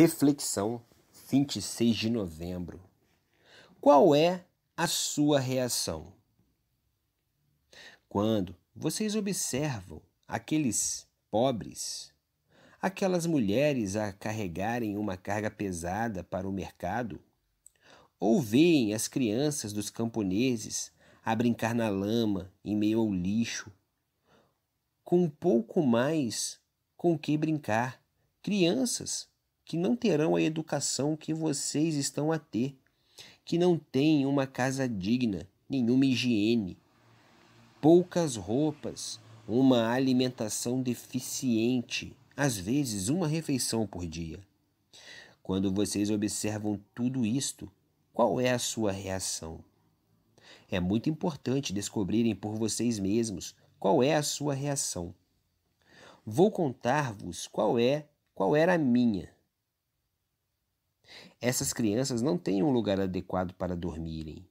Reflexão 26 de novembro. Qual é a sua reação? Quando vocês observam aqueles pobres, aquelas mulheres a carregarem uma carga pesada para o mercado, ou veem as crianças dos camponeses a brincar na lama em meio ao lixo, com um pouco mais com que brincar, crianças que não terão a educação que vocês estão a ter, que não têm uma casa digna, nenhuma higiene, poucas roupas, uma alimentação deficiente, às vezes uma refeição por dia. Quando vocês observam tudo isto, qual é a sua reação? É muito importante descobrirem por vocês mesmos qual é a sua reação. Vou contar-vos qual é, qual era a minha. Essas crianças não têm um lugar adequado para dormirem.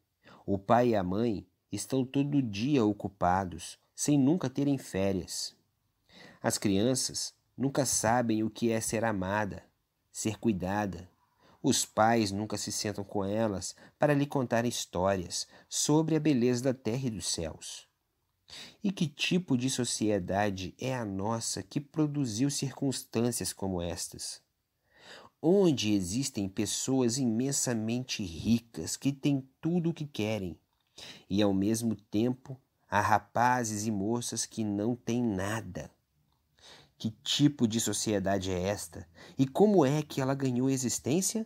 O pai e a mãe estão todo dia ocupados, sem nunca terem férias. As crianças nunca sabem o que é ser amada, ser cuidada. Os pais nunca se sentam com elas para lhe contar histórias sobre a beleza da terra e dos céus. E que tipo de sociedade é a nossa que produziu circunstâncias como estas? onde existem pessoas imensamente ricas que têm tudo o que querem, e ao mesmo tempo há rapazes e moças que não têm nada. Que tipo de sociedade é esta? E como é que ela ganhou existência?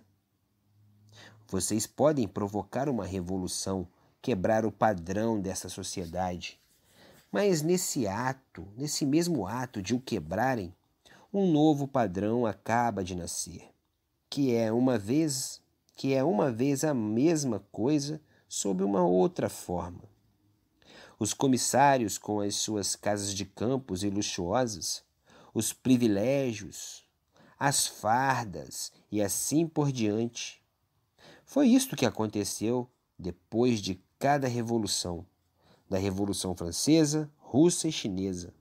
Vocês podem provocar uma revolução, quebrar o padrão dessa sociedade. Mas nesse ato, nesse mesmo ato de o quebrarem, um novo padrão acaba de nascer que é uma vez, que é uma vez a mesma coisa sob uma outra forma. Os comissários com as suas casas de campos e luxuosas, os privilégios, as fardas e assim por diante. Foi isto que aconteceu depois de cada revolução, da Revolução Francesa, Russa e Chinesa.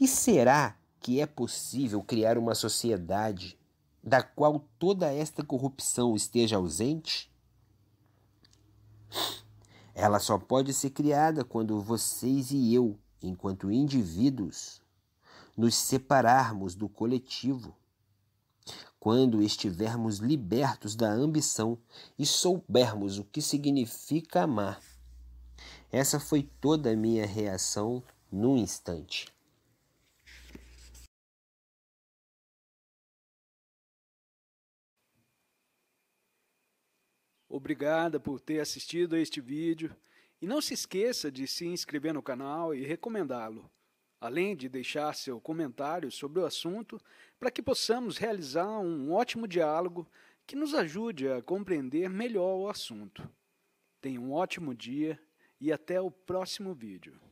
E será que é possível criar uma sociedade da qual toda esta corrupção esteja ausente? Ela só pode ser criada quando vocês e eu, enquanto indivíduos, nos separarmos do coletivo, quando estivermos libertos da ambição e soubermos o que significa amar. Essa foi toda a minha reação num instante. Obrigada por ter assistido a este vídeo e não se esqueça de se inscrever no canal e recomendá-lo, além de deixar seu comentário sobre o assunto para que possamos realizar um ótimo diálogo que nos ajude a compreender melhor o assunto. Tenha um ótimo dia e até o próximo vídeo.